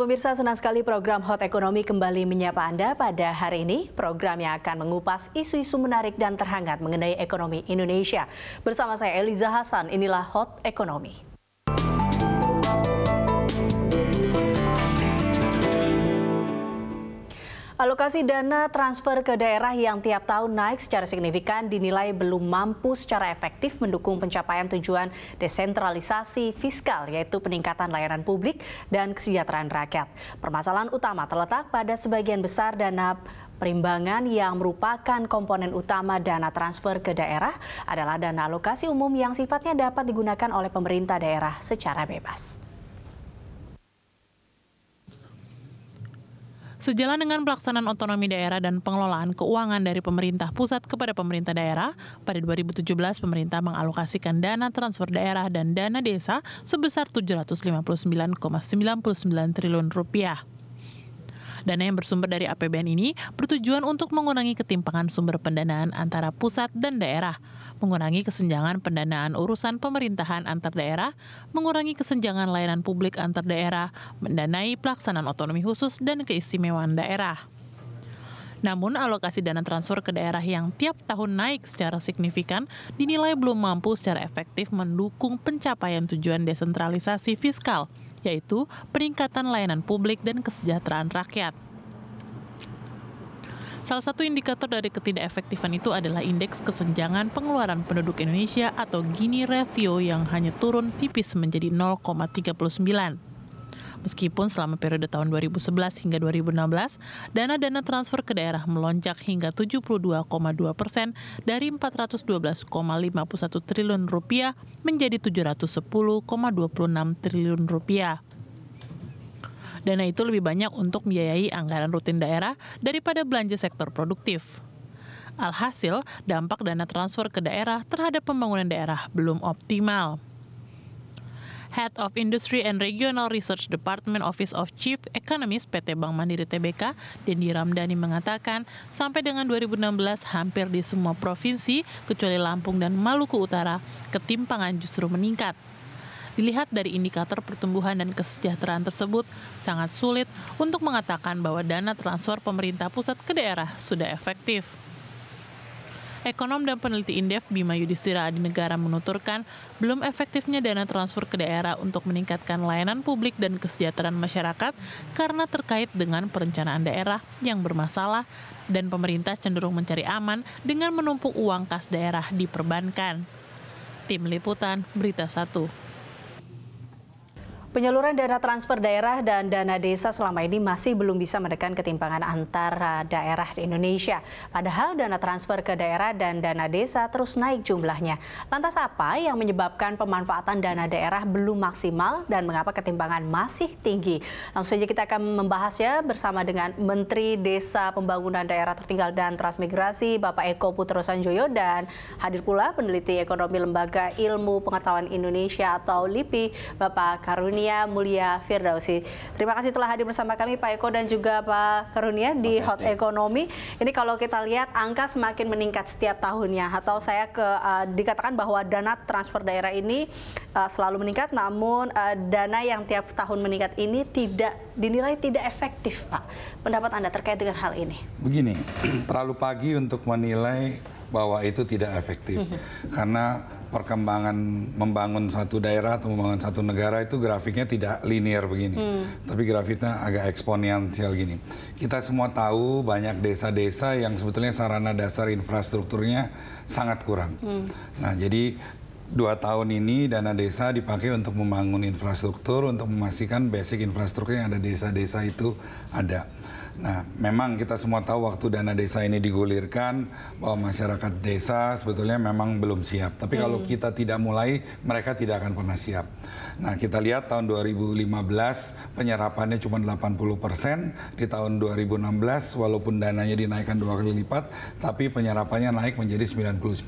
pemirsa, senang sekali program Hot Ekonomi kembali menyapa Anda pada hari ini. Program yang akan mengupas isu-isu menarik dan terhangat mengenai ekonomi Indonesia. Bersama saya Eliza Hasan, inilah Hot Ekonomi. Alokasi dana transfer ke daerah yang tiap tahun naik secara signifikan dinilai belum mampu secara efektif mendukung pencapaian tujuan desentralisasi fiskal yaitu peningkatan layanan publik dan kesejahteraan rakyat. Permasalahan utama terletak pada sebagian besar dana Perimbangan yang merupakan komponen utama dana transfer ke daerah adalah dana alokasi umum yang sifatnya dapat digunakan oleh pemerintah daerah secara bebas. Sejalan dengan pelaksanaan otonomi daerah dan pengelolaan keuangan dari pemerintah pusat kepada pemerintah daerah, pada 2017 pemerintah mengalokasikan dana transfer daerah dan dana desa sebesar 759,99 triliun rupiah. Dana yang bersumber dari APBN ini bertujuan untuk mengurangi ketimpangan sumber pendanaan antara pusat dan daerah, mengurangi kesenjangan pendanaan urusan pemerintahan antar daerah, mengurangi kesenjangan layanan publik antar daerah, mendanai pelaksanaan otonomi khusus dan keistimewaan daerah. Namun, alokasi dana transfer ke daerah yang tiap tahun naik secara signifikan dinilai belum mampu secara efektif mendukung pencapaian tujuan desentralisasi fiskal yaitu peningkatan layanan publik dan kesejahteraan rakyat. Salah satu indikator dari ketidakefektifan itu adalah indeks kesenjangan pengeluaran penduduk Indonesia atau Gini Ratio yang hanya turun tipis menjadi 0,39. Meskipun selama periode tahun 2011 hingga 2016, dana-dana transfer ke daerah melonjak hingga 72,2 persen dari 412,51 triliun rupiah menjadi 710,26 triliun rupiah. Dana itu lebih banyak untuk membiayai anggaran rutin daerah daripada belanja sektor produktif. Alhasil, dampak dana transfer ke daerah terhadap pembangunan daerah belum optimal. Head of Industry and Regional Research Department Office of Chief Economist PT Bank Mandiri TBK, Dendi Ramdhani mengatakan, sampai dengan 2016 hampir di semua provinsi kecuali Lampung dan Maluku Utara, ketimpangan justru meningkat. Dilihat dari indikator pertumbuhan dan kesejahteraan tersebut, sangat sulit untuk mengatakan bahwa dana transfer pemerintah pusat ke daerah sudah efektif. Ekonom dan peneliti Indef Bima Yudhistira di Negara menuturkan, belum efektifnya dana transfer ke daerah untuk meningkatkan layanan publik dan kesejahteraan masyarakat karena terkait dengan perencanaan daerah yang bermasalah dan pemerintah cenderung mencari aman dengan menumpuk uang kas daerah di perbankan. Tim Liputan, Berita 1. Penyaluran dana transfer daerah dan dana desa selama ini masih belum bisa menekan ketimpangan antara daerah di Indonesia. Padahal dana transfer ke daerah dan dana desa terus naik jumlahnya. Lantas apa yang menyebabkan pemanfaatan dana daerah belum maksimal dan mengapa ketimpangan masih tinggi? Langsung saja kita akan membahasnya bersama dengan Menteri Desa Pembangunan Daerah Tertinggal dan Transmigrasi Bapak Eko Putro Sanjoyo dan hadir pula peneliti ekonomi Lembaga Ilmu Pengetahuan Indonesia atau LIPI Bapak Karuni Kurnia Mulia Firdausi. Terima kasih telah hadir bersama kami Pak Eko dan juga Pak Karunia di Hot Ekonomi. Ini kalau kita lihat angka semakin meningkat setiap tahunnya atau saya ke uh, dikatakan bahwa dana transfer daerah ini uh, selalu meningkat namun uh, dana yang tiap tahun meningkat ini tidak dinilai tidak efektif, Pak. Pendapat Anda terkait dengan hal ini? Begini, terlalu pagi untuk menilai bahwa itu tidak efektif. Mhm. Karena perkembangan membangun satu daerah atau membangun satu negara itu grafiknya tidak linear begini, hmm. tapi grafiknya agak eksponensial gini. Kita semua tahu banyak desa-desa yang sebetulnya sarana dasar infrastrukturnya sangat kurang. Hmm. Nah, jadi dua tahun ini dana desa dipakai untuk membangun infrastruktur, untuk memastikan basic infrastruktur yang ada desa-desa itu ada. Nah, memang kita semua tahu waktu dana desa ini digulirkan bahwa masyarakat desa sebetulnya memang belum siap. Tapi hmm. kalau kita tidak mulai, mereka tidak akan pernah siap. Nah, kita lihat tahun 2015 penyerapannya cuma 80 persen, di tahun 2016 walaupun dananya dinaikkan dua kali lipat, tapi penyerapannya naik menjadi 99,8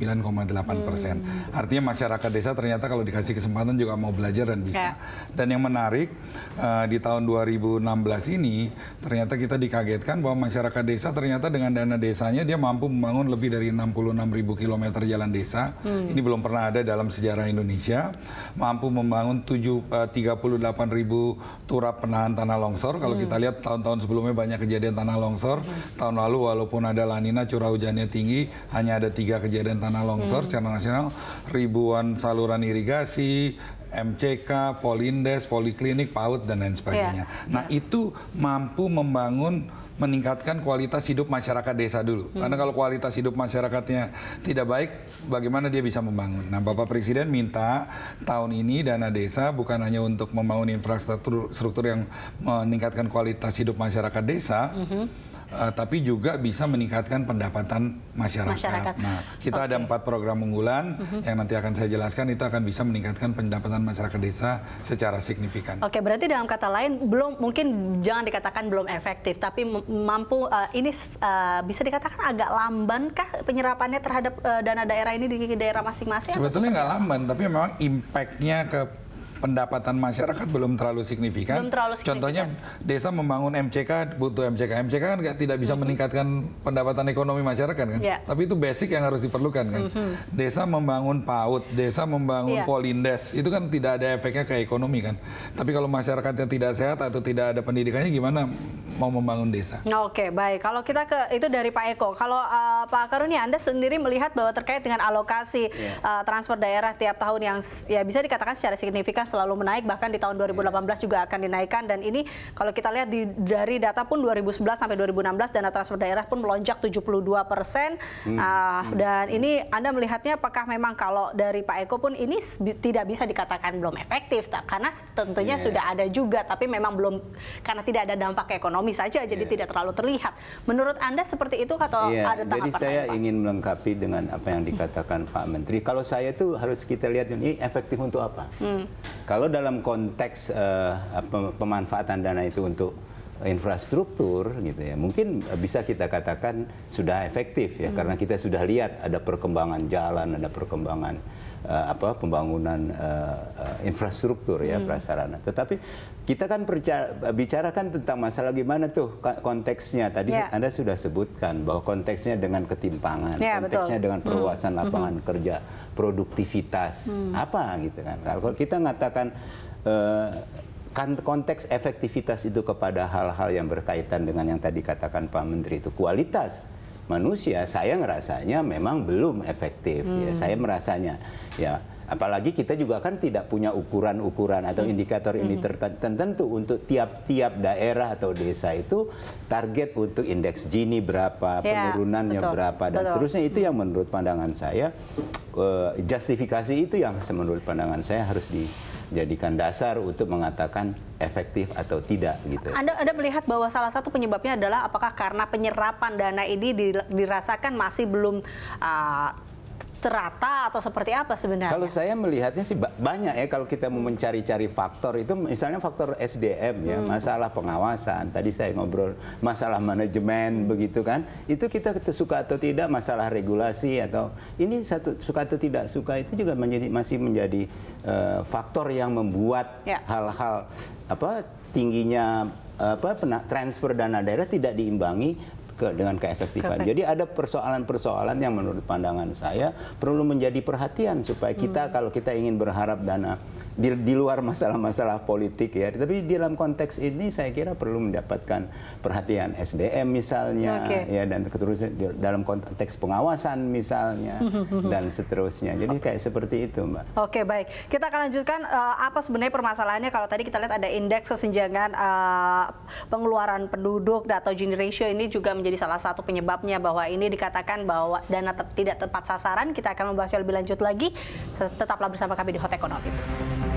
persen. Hmm. Artinya masyarakat desa ternyata kalau dikasih kesempatan juga mau belajar dan bisa. Ya. Dan yang menarik, eh, di tahun 2016 ini ternyata kita dikagetkan bahwa masyarakat desa ternyata dengan dana desanya dia mampu membangun lebih dari 66 ribu kilometer jalan desa. Hmm. Ini belum pernah ada dalam sejarah Indonesia, mampu membangun membangun 38 eh, ribu turap penahan tanah longsor. Kalau hmm. kita lihat tahun-tahun sebelumnya banyak kejadian tanah longsor. Hmm. Tahun lalu walaupun ada lanina curah hujannya tinggi, hanya ada tiga kejadian tanah longsor hmm. nasional. Ribuan saluran irigasi, MCK, Polindes, Poliklinik, PAUD, dan lain sebagainya. Yeah. Nah, yeah. itu mampu membangun meningkatkan kualitas hidup masyarakat desa dulu. Hmm. Karena kalau kualitas hidup masyarakatnya tidak baik, bagaimana dia bisa membangun? Nah, Bapak Presiden minta tahun ini dana desa bukan hanya untuk membangun infrastruktur struktur yang meningkatkan kualitas hidup masyarakat desa, hmm uh, tapi juga bisa meningkatkan pendapatan masyarakat. masyarakat. Nah, kita okay. ada empat program unggulan mm -hmm. yang nanti akan saya jelaskan itu akan bisa meningkatkan pendapatan masyarakat desa secara signifikan. Oke, okay, berarti dalam kata lain belum mungkin jangan dikatakan belum efektif, tapi mampu uh, ini uh, bisa dikatakan agak lambankah penyerapannya terhadap uh, dana daerah ini di daerah masing-masing? Sebetulnya nggak lamban, tapi memang impactnya ke pendapatan masyarakat belum terlalu signifikan. Belum terlalu signifikan. Contohnya desa membangun MCK butuh MCK. MCK kan tidak bisa meningkatkan pendapatan ekonomi masyarakat kan. Yeah. Tapi itu basic yang harus diperlukan kan. Mm -hmm. Desa membangun PAUD, desa membangun yeah. Polindes, itu kan tidak ada efeknya ke ekonomi kan. Tapi kalau masyarakatnya tidak sehat atau tidak ada pendidikannya gimana mau membangun desa. Oke, baik. Kalau kita ke itu dari Pak Eko. Kalau uh, Pak Karunia Anda sendiri melihat bahwa terkait dengan alokasi yeah. Ya. uh, transfer daerah tiap tahun yang ya bisa dikatakan secara signifikan selalu menaik bahkan di tahun 2018 iya. juga akan dinaikkan dan ini kalau kita lihat di, dari data pun 2011 sampai 2016 dana transfer daerah pun melonjak 72 persen hmm. uh, hmm. dan hmm. ini Anda melihatnya apakah memang kalau dari Pak Eko pun ini tidak bisa dikatakan belum efektif karena tentunya yeah. sudah ada juga tapi memang belum karena tidak ada dampak ekonomi saja jadi iya. tidak terlalu terlihat. Menurut Anda seperti itu atau yeah. ada tahapan Jadi saya lain, ingin melengkapi dengan apa yang dikatakan Pak Menteri. Kalau saya itu harus kita lihat ini efektif untuk apa? Hmm. Kalau dalam konteks uh, pemanfaatan dana itu untuk infrastruktur gitu ya mungkin bisa kita katakan sudah efektif ya hmm. karena kita sudah lihat ada perkembangan jalan ada perkembangan uh, apa pembangunan uh, uh, infrastruktur ya hmm. prasarana tetapi kita kan bicarakan tentang masalah gimana tuh konteksnya tadi yeah. Anda sudah sebutkan bahwa konteksnya dengan ketimpangan yeah, konteksnya betul. dengan hmm. perluasan hmm. lapangan hmm. kerja produktivitas mm. apa gitu kan kalau kita mengatakan uh, Kan konteks efektivitas itu kepada hal-hal yang berkaitan dengan yang tadi katakan Pak Menteri itu kualitas manusia saya ngerasanya memang belum efektif ya. hmm. ya saya merasanya ya apalagi kita juga kan tidak punya ukuran-ukuran atau hmm. indikator ini hmm. tertentu untuk tiap-tiap daerah atau desa itu target untuk indeks Gini berapa ya, penurunannya betul, berapa dan betul. seterusnya itu yang hmm. menurut pandangan saya eh, justifikasi itu yang menurut pandangan saya harus di jadikan dasar untuk mengatakan efektif atau tidak gitu. Anda Anda melihat bahwa salah satu penyebabnya adalah apakah karena penyerapan dana ini dirasakan masih belum uh, terata atau seperti apa sebenarnya? Kalau saya melihatnya sih banyak ya kalau kita mau mencari-cari faktor itu misalnya faktor SDM ya, hmm. masalah pengawasan. Tadi saya ngobrol masalah manajemen begitu kan. Itu kita suka atau tidak masalah regulasi atau ini satu suka atau tidak suka itu juga menjadi masih menjadi uh, faktor yang membuat ya. hal-hal ya. apa tingginya apa transfer dana daerah tidak diimbangi ke, dengan keefektifan. Ke Jadi ada persoalan-persoalan yang menurut pandangan saya perlu menjadi perhatian supaya kita hmm. kalau kita ingin berharap dana di, di luar masalah-masalah politik ya. Tapi di dalam konteks ini saya kira perlu mendapatkan perhatian SDM misalnya okay. ya dan keterusan dalam konteks pengawasan misalnya dan seterusnya. Jadi okay. kayak seperti itu, Mbak. Oke, okay, baik. Kita akan lanjutkan uh, apa sebenarnya permasalahannya kalau tadi kita lihat ada indeks kesenjangan uh, pengeluaran penduduk atau Gini ratio ini juga menjadi salah satu penyebabnya bahwa ini dikatakan bahwa dana tidak tepat sasaran. Kita akan membahasnya lebih lanjut lagi. Tetaplah bersama kami di Hot you.